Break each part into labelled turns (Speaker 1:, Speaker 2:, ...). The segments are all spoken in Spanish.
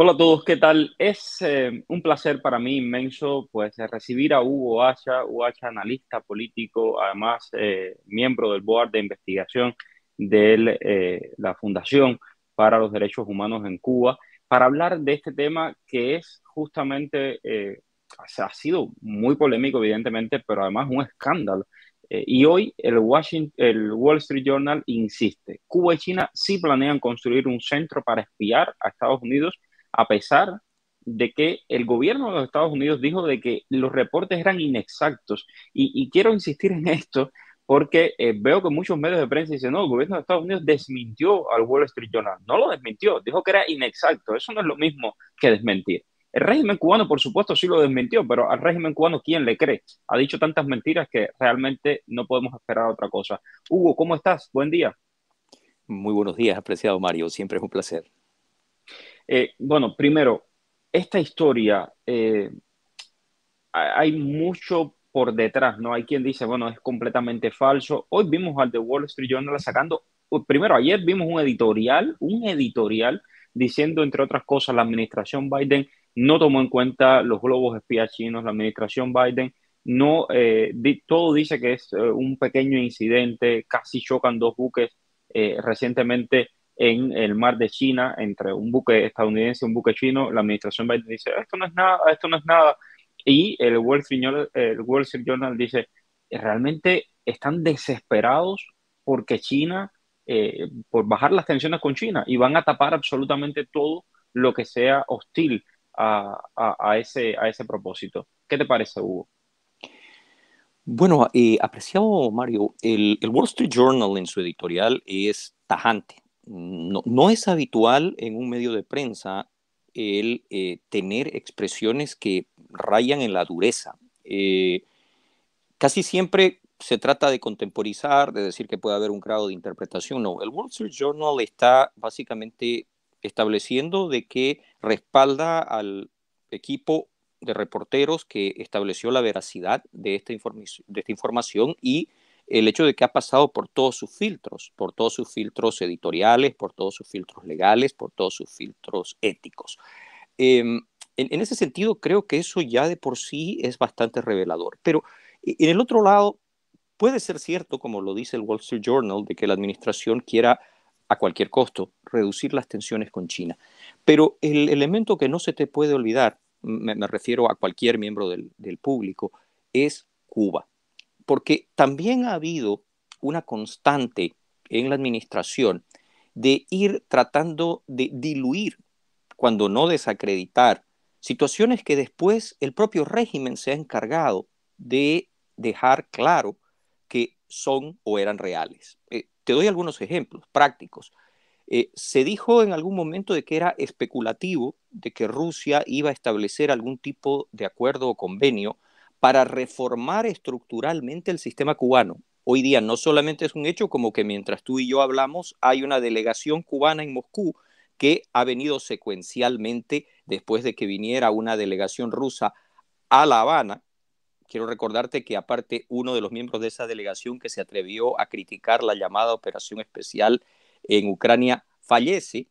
Speaker 1: Hola a todos, ¿qué tal? Es eh, un placer para mí inmenso pues, recibir a Hugo Hacha, Hacha, analista político, además eh, miembro del Board de Investigación de eh, la Fundación para los Derechos Humanos en Cuba, para hablar de este tema que es justamente, ha sido muy polémico evidentemente, pero además un escándalo. y hoy el, Washington, el Wall Street Journal insiste, Cuba y China sí planean construir un centro para espiar a Estados Unidos a pesar de que el gobierno de los Estados Unidos dijo de que los reportes eran inexactos. Y, quiero insistir en esto porque eh, veo que muchos medios de prensa dicen, no, el gobierno de Estados Unidos desmintió al vuelo Street No lo desmintió, dijo que era inexacto. Eso no es lo mismo que desmentir. El régimen cubano, por supuesto, sí lo desmintió, pero al régimen cubano, ¿quién le cree? Ha dicho tantas mentiras que realmente no podemos esperar otra cosa. Hugo, ¿cómo estás? Buen día. Muy buenos días, apreciado Mario. Siempre es un placer. Eh, bueno, primero, esta historia, eh, hay mucho por detrás, ¿no? Hay quien dice, bueno, es completamente falso. Hoy vimos al The Wall Street Journal sacando, primero, ayer vimos un editorial, un editorial diciendo, entre otras cosas, la administración Biden no tomó en cuenta los globos espías chinos, la administración Biden no, eh, todo dice que es un pequeño incidente, casi chocan dos buques recientemente en el mar de China entre un buque estadounidense y un buque chino, la administración Biden dice, esto no es nada, esto no es nada. Y el Wall Street Journal, dice, realmente están desesperados porque China, eh, por bajar las tensiones con China, y van a tapar absolutamente todo lo que sea hostil a, ese, a ese propósito. ¿Qué te parece, Hugo?
Speaker 2: Bueno, eh, apreciado Mario, el, el Wall Street Journal en su editorial es tajante no, es habitual en un medio de prensa el eh, tener expresiones que rayan en la dureza. Eh, casi siempre se trata de contemporizar, de decir que puede haber un grado de interpretación. No, el Wall Street Journal está básicamente estableciendo de que respalda al equipo de reporteros que estableció la veracidad de esta, de esta información y el hecho de que ha pasado por todos sus filtros, por todos sus filtros editoriales, por todos sus filtros legales, por todos sus filtros éticos. Em, en, ese sentido, creo que eso ya de por sí es bastante revelador. Pero e, en el otro lado, puede ser cierto, como lo dice el Wall Street Journal, de que la administración quiera a cualquier costo reducir las tensiones con China. Pero el elemento que no se te puede olvidar, me, refiero a cualquier miembro del público, es Cuba porque también ha habido una constante en la administración de ir tratando de diluir, cuando no desacreditar, situaciones que después el propio régimen se ha encargado de dejar claro que son o eran reales. Eh, te doy algunos ejemplos prácticos. Eh, se dijo en algún momento de que era especulativo, de que Rusia iba a establecer algún tipo de acuerdo o convenio para reformar estructuralmente el sistema cubano. Hoy día no solamente es un hecho como que mientras tú y yo hablamos hay una delegación cubana en Moscú que ha venido secuencialmente después de que viniera una delegación rusa a La Habana. Quiero recordarte que aparte uno de los miembros de esa delegación que se atrevió a criticar la llamada operación especial en Ucrania fallece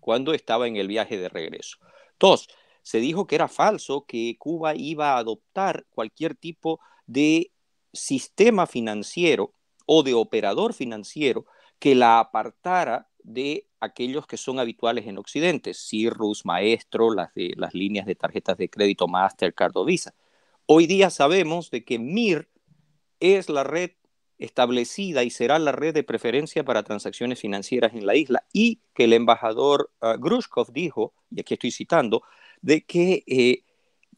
Speaker 2: cuando estaba en el viaje de regreso. Dos, se dijo que era falso, que Cuba iba a adoptar cualquier tipo de sistema financiero o de operador financiero que la apartara de aquellos que son habituales en Occidente, Cirrus, Maestro, las, de, las líneas de tarjetas de crédito Mastercard o Visa. Hoy día sabemos de que MIR es la red establecida y será la red de preferencia para transacciones financieras en la isla y que el embajador ah, Grushkov dijo, y aquí estoy citando, de que eh,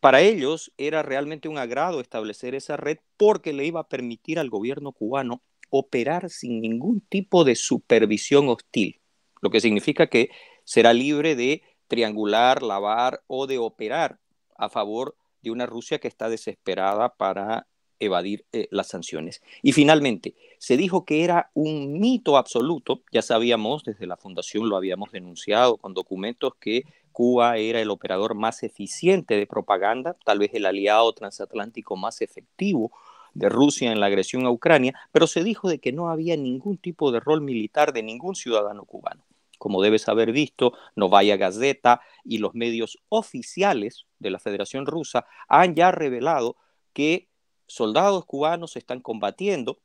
Speaker 2: para ellos era realmente un agrado establecer esa red porque le iba a permitir al gobierno cubano operar sin ningún tipo de supervisión hostil, lo que significa que será libre de triangular, lavar o de operar a favor de una Rusia que está desesperada para evadir eh, las sanciones. Y finalmente, se dijo que era un mito absoluto, ya sabíamos desde la fundación, lo habíamos denunciado con documentos que Cuba era el operador más eficiente de propaganda, tal vez el aliado transatlántico más efectivo de Rusia en la agresión a Ucrania, pero se dijo de que no había ningún tipo de rol militar de ningún ciudadano cubano. Como debes haber visto, Novaya Gazeta y los medios oficiales de la Federación Rusa han ya revelado que soldados cubanos están combatiendo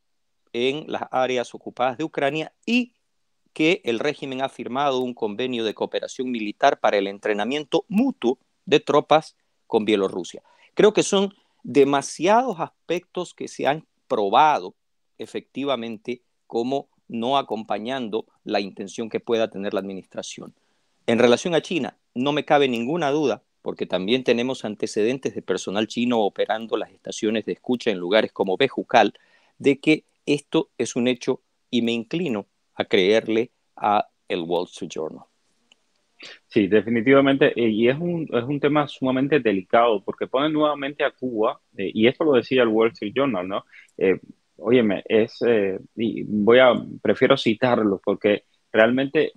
Speaker 2: en las áreas ocupadas de Ucrania y que el régimen ha firmado un convenio de cooperación militar para el entrenamiento mutuo de tropas con Bielorrusia. Creo que son demasiados aspectos que se han probado efectivamente como no acompañando la intención que pueda tener la administración. En relación a China, no me cabe ninguna duda, porque también tenemos antecedentes de personal chino operando las estaciones de escucha en lugares como Bejucal, de que esto es un hecho
Speaker 1: y me inclino a creerle a el Wall Street Journal. Sí, definitivamente. Eh, y es un, es un tema sumamente delicado porque pone nuevamente a Cuba, eh, y esto lo decía el Wall Street Journal, ¿no? Eh, óyeme, es, y voy a, prefiero citarlo porque realmente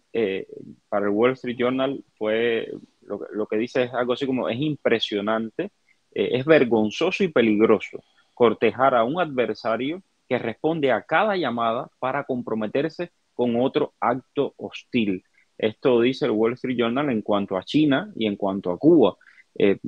Speaker 1: para el Wall Street Journal fue, lo, lo, que dice es algo así como, es impresionante, es vergonzoso y peligroso cortejar a un adversario que responde a cada llamada para comprometerse con otro acto hostil. Esto dice el Wall Street Journal en cuanto a China y en cuanto a Cuba. Eh,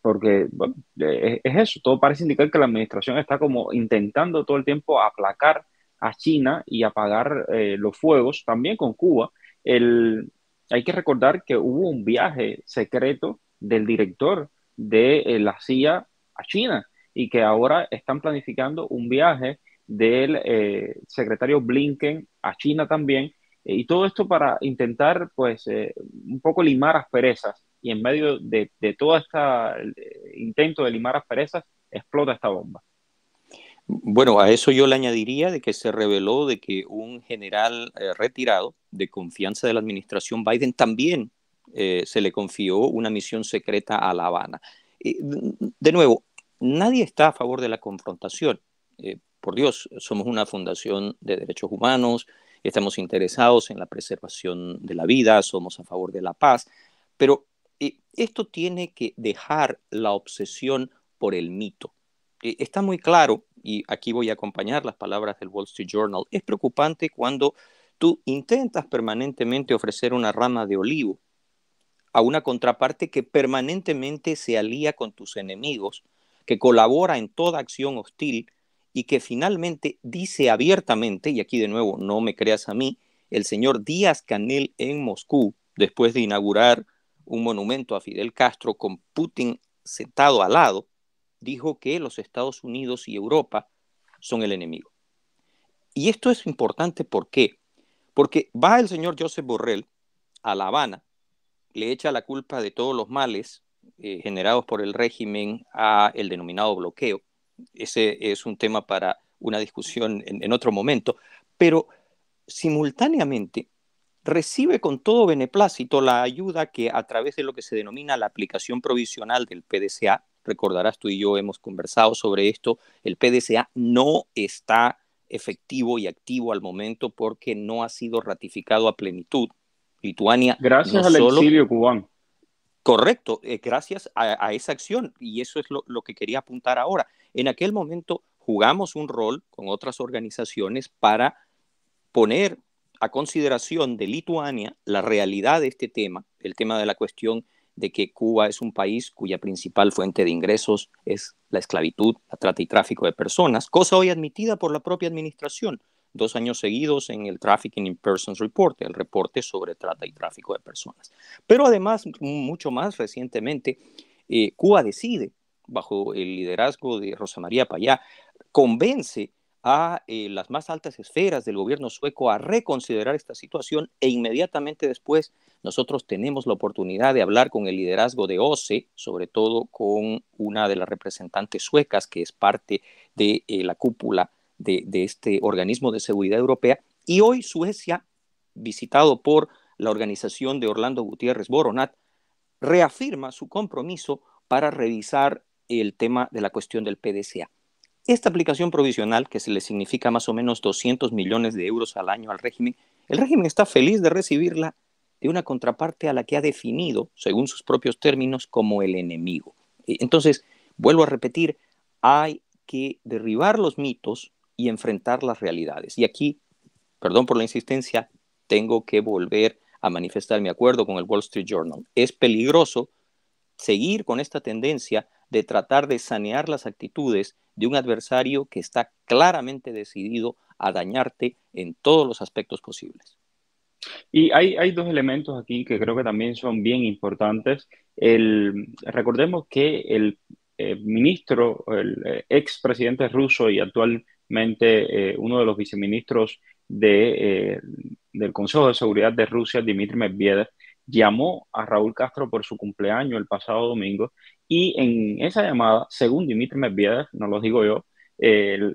Speaker 1: porque bueno, es, eso, todo parece indicar que la administración está como intentando todo el tiempo aplacar a China y apagar eh, los fuegos, también con Cuba. hay que recordar que hubo un viaje secreto del director de eh, la CIA a China y que ahora están planificando un viaje del eh, secretario Blinken a China también, eh, y todo esto para intentar, pues, eh, un poco limar asperezas, y en medio de, todo este intento de limar asperezas, explota esta bomba.
Speaker 2: Bueno, a eso yo le añadiría de que se reveló de que un general retirado de confianza de la administración Biden también se le confió una misión secreta a La Habana. de nuevo, nadie está a favor de la confrontación, por Dios, somos una fundación de derechos humanos, estamos interesados en la preservación de la vida, somos a favor de la paz, pero eh, esto tiene que dejar la obsesión por el mito. E, está muy claro, y aquí voy a acompañar las palabras del Wall Street Journal, es preocupante cuando tú intentas permanentemente ofrecer una rama de olivo a una contraparte que permanentemente se alía con tus enemigos, que colabora en toda acción hostil, y que finalmente dice abiertamente, y aquí de nuevo no me creas a mí, el señor Díaz Canel en Moscú, después de inaugurar un monumento a Fidel Castro con Putin sentado al lado, dijo que los Estados Unidos y Europa son el enemigo. Y esto es importante ¿por qué? Porque va el señor Joseph Borrell a La Habana, le echa la culpa de todos los males eh, generados por el régimen a el denominado bloqueo, ese es un tema para una discusión en, otro momento, pero simultáneamente recibe con todo beneplácito la ayuda que a través de lo que se denomina la aplicación provisional del PDCA, recordarás tú y yo hemos conversado sobre esto, el PDCA no está efectivo y activo al momento porque no ha sido ratificado a plenitud. Lituania. Gracias al exilio cubano. Correcto, eh, gracias a, esa acción y eso es lo que quería apuntar ahora. En aquel momento jugamos un rol con otras organizaciones para poner a consideración de Lituania la realidad de este tema, el tema de la cuestión de que Cuba es un país cuya principal fuente de ingresos es la esclavitud, la trata y tráfico de personas, cosa hoy admitida por la propia administración, dos años seguidos en el Trafficking in Persons Report, el reporte sobre trata y tráfico de personas. Pero además, mucho más recientemente, eh, Cuba decide bajo el liderazgo de Rosa María Payá, convence a eh, las más altas esferas del gobierno sueco a reconsiderar esta situación e inmediatamente después nosotros tenemos la oportunidad de hablar con el liderazgo de OCE, sobre todo con una de las representantes suecas que es parte de eh, la cúpula de, de este organismo de seguridad europea. Y hoy Suecia, visitado por la organización de Orlando Gutiérrez Boronat, reafirma su compromiso para revisar el tema de la cuestión del PDCA. Esta aplicación provisional, que se le significa más o menos 200 millones de euros al año al régimen, el régimen está feliz de recibirla de una contraparte a la que ha definido, según sus propios términos, como el enemigo. E, entonces, vuelvo a repetir, hay que derribar los mitos y enfrentar las realidades. Y aquí, perdón por la insistencia, tengo que volver a manifestar mi acuerdo con el Wall Street Journal. Es peligroso seguir con esta tendencia de tratar de sanear las actitudes de un adversario que está claramente decidido a dañarte en todos los aspectos posibles.
Speaker 1: Y hay, hay dos elementos aquí que creo que también son bien importantes. El, recordemos que el eh, ministro, el eh, expresidente ex presidente ruso y actualmente eh, uno de los viceministros de, del Consejo de Seguridad de Rusia, Dmitry Medvedev, llamó a Raúl Castro por su cumpleaños el pasado domingo y en esa llamada, según Dimitri Medvedev, no lo digo yo, em,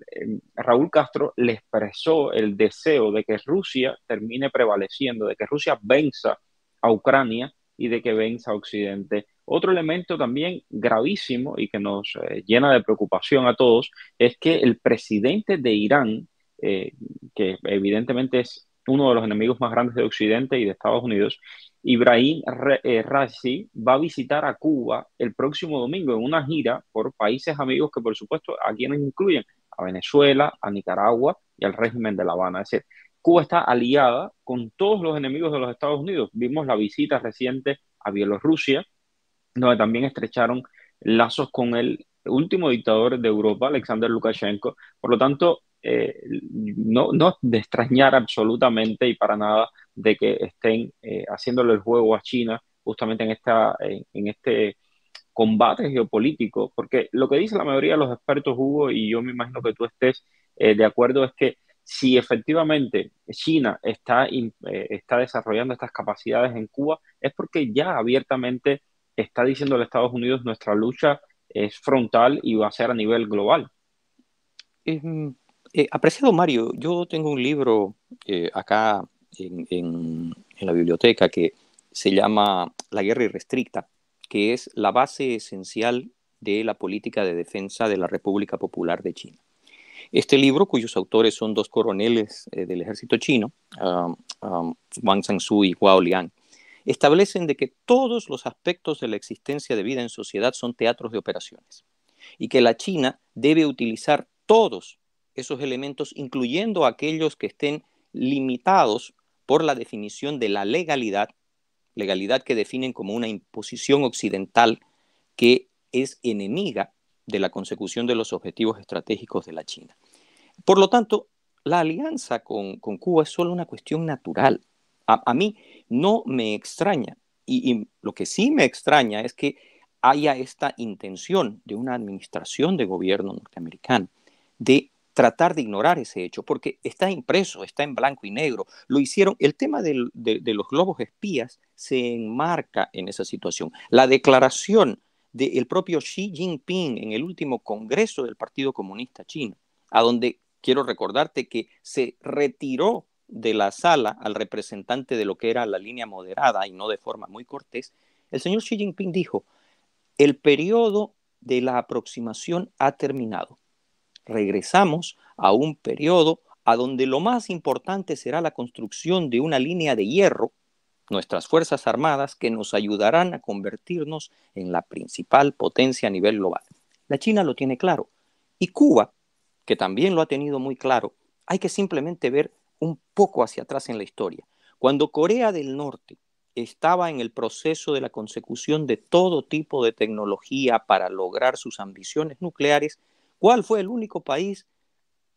Speaker 1: Raúl Castro le expresó el deseo de que Rusia termine prevaleciendo, de que Rusia venza a Ucrania y de que venza a Occidente. Otro elemento también gravísimo y que nos eh, llena de preocupación a todos es que el presidente de Irán, eh, que evidentemente es uno de los enemigos más grandes de Occidente y de Estados Unidos, Ibrahim eh, Razi va a visitar a Cuba el próximo domingo en una gira por países amigos que, por supuesto, a quienes incluyen a Venezuela, a Nicaragua y al régimen de La Habana. Es decir, Cuba está aliada con todos los enemigos de los Estados Unidos. Vimos la visita reciente a Bielorrusia, donde también estrecharon lazos con el último dictador de Europa, Alexander Lukashenko. Por lo tanto, eh, no, no de extrañar absolutamente y para nada de que estén eh, haciéndole el juego a China justamente en, esta, en, este combate geopolítico, porque lo que dice la mayoría de los expertos, Hugo, y yo me imagino que tú estés eh, de acuerdo, es que si efectivamente China está, eh, está desarrollando estas capacidades en Cuba, es porque ya abiertamente está diciendo a Estados Unidos nuestra lucha es frontal y va a ser a nivel global. Mm, apreciado Mario, yo tengo un libro
Speaker 2: acá en, la biblioteca que se llama La guerra irrestricta, que es la base esencial de la política de defensa de la República Popular de China. Este libro, cuyos autores son dos coroneles eh, del ejército chino, um, um, Wang Zhangsu y Guo Liang, establecen de que todos los aspectos de la existencia de vida en sociedad son teatros de operaciones y que la China debe utilizar todos esos elementos, incluyendo aquellos que estén limitados por la definición de la legalidad, legalidad que definen como una imposición occidental que es enemiga de la consecución de los objetivos estratégicos de la China. Por lo tanto, la alianza con, Cuba es solo una cuestión natural. A, mí no me extraña, y lo que sí me extraña es que haya esta intención de una administración de gobierno norteamericano de tratar de ignorar ese hecho, porque está impreso, está en blanco y negro. Lo hicieron, el tema de, los globos espías se enmarca en esa situación. La declaración del propio Xi Jinping en el último Congreso del Partido Comunista Chino, a donde quiero recordarte que se retiró de la sala al representante de lo que era la línea moderada y no de forma muy cortés, el señor Xi Jinping dijo, el periodo de la aproximación ha terminado regresamos a un periodo a donde lo más importante será la construcción de una línea de hierro, nuestras Fuerzas Armadas, que nos ayudarán a convertirnos en la principal potencia a nivel global. La China lo tiene claro. Y Cuba, que también lo ha tenido muy claro, hay que simplemente ver un poco hacia atrás en la historia. Cuando Corea del Norte estaba en el proceso de la consecución de todo tipo de tecnología para lograr sus ambiciones nucleares, ¿Cuál fue el único país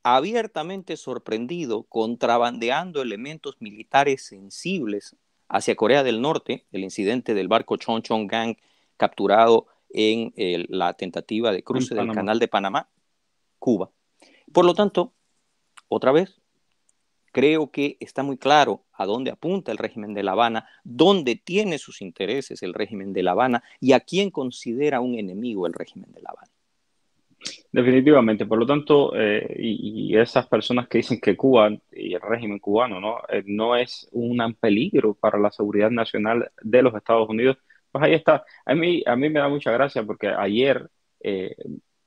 Speaker 2: abiertamente sorprendido contrabandeando elementos militares sensibles hacia Corea del Norte? El incidente del barco Gang capturado en eh, la tentativa de cruce del Canal de Panamá, Cuba. Por lo tanto, otra vez, creo que está muy claro a dónde apunta el régimen de La Habana, dónde tiene sus intereses el régimen de La Habana y a quién considera un enemigo el régimen de La Habana.
Speaker 1: Definitivamente, por lo tanto, eh, y, esas personas que dicen que Cuba y el régimen cubano no, eh, no es un peligro para la seguridad nacional de los Estados Unidos, pues ahí está. A mí, a mí me da mucha gracia porque ayer eh,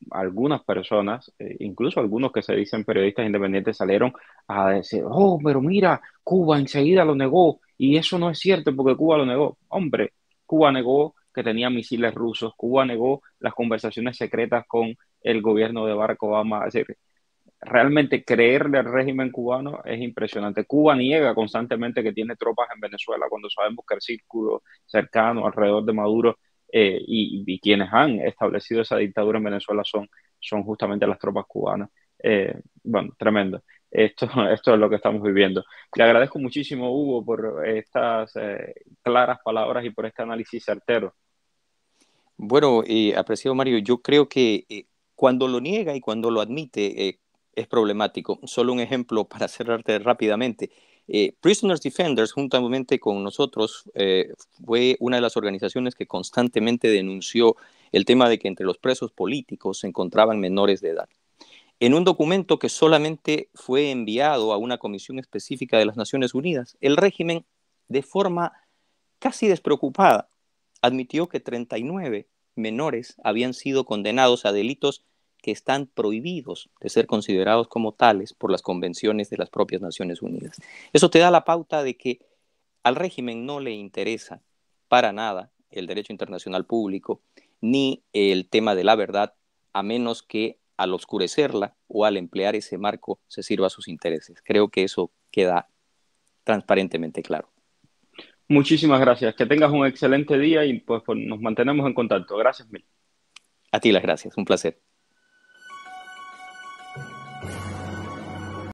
Speaker 1: algunas personas, incluso algunos que se dicen periodistas independientes, salieron a decir, oh, pero mira, Cuba enseguida lo negó y eso no es cierto porque Cuba lo negó. Hombre, Cuba negó que tenía misiles rusos. Cuba negó las conversaciones secretas con el gobierno de Barack Obama. Es decir, realmente creerle al régimen cubano es impresionante. Cuba niega constantemente que tiene tropas en Venezuela cuando sabemos que el círculo cercano alrededor de Maduro eh, y, quienes han establecido esa dictadura en Venezuela son, son justamente las tropas cubanas. Eh, bueno, tremendo. Esto, esto es lo que estamos viviendo. Le agradezco muchísimo, Hugo, por estas eh, claras palabras y por este análisis certero.
Speaker 2: Bueno, eh, apreciado Mario, yo creo que eh, cuando lo niega y cuando lo admite eh, es problemático. Solo un ejemplo para cerrarte rápidamente. Prisoners Defenders, juntamente con nosotros, fue una de las organizaciones que constantemente denunció el tema de que entre los presos políticos se encontraban menores de edad. En un documento que solamente fue enviado a una comisión específica de las Naciones Unidas, el régimen, de forma casi despreocupada, admitió que 39 menores habían sido condenados a delitos que están prohibidos de ser considerados como tales por las convenciones de las propias Naciones Unidas. Eso te da la pauta de que al régimen no le interesa para nada el derecho internacional público ni el tema de la verdad, a menos que al oscurecerla o al emplear ese marco se sirva a sus intereses. Creo que eso queda
Speaker 1: transparentemente claro. Muchísimas gracias. Que tengas un excelente día y pues, pues, nos mantenemos en contacto. Gracias mil. A ti las gracias. Un placer.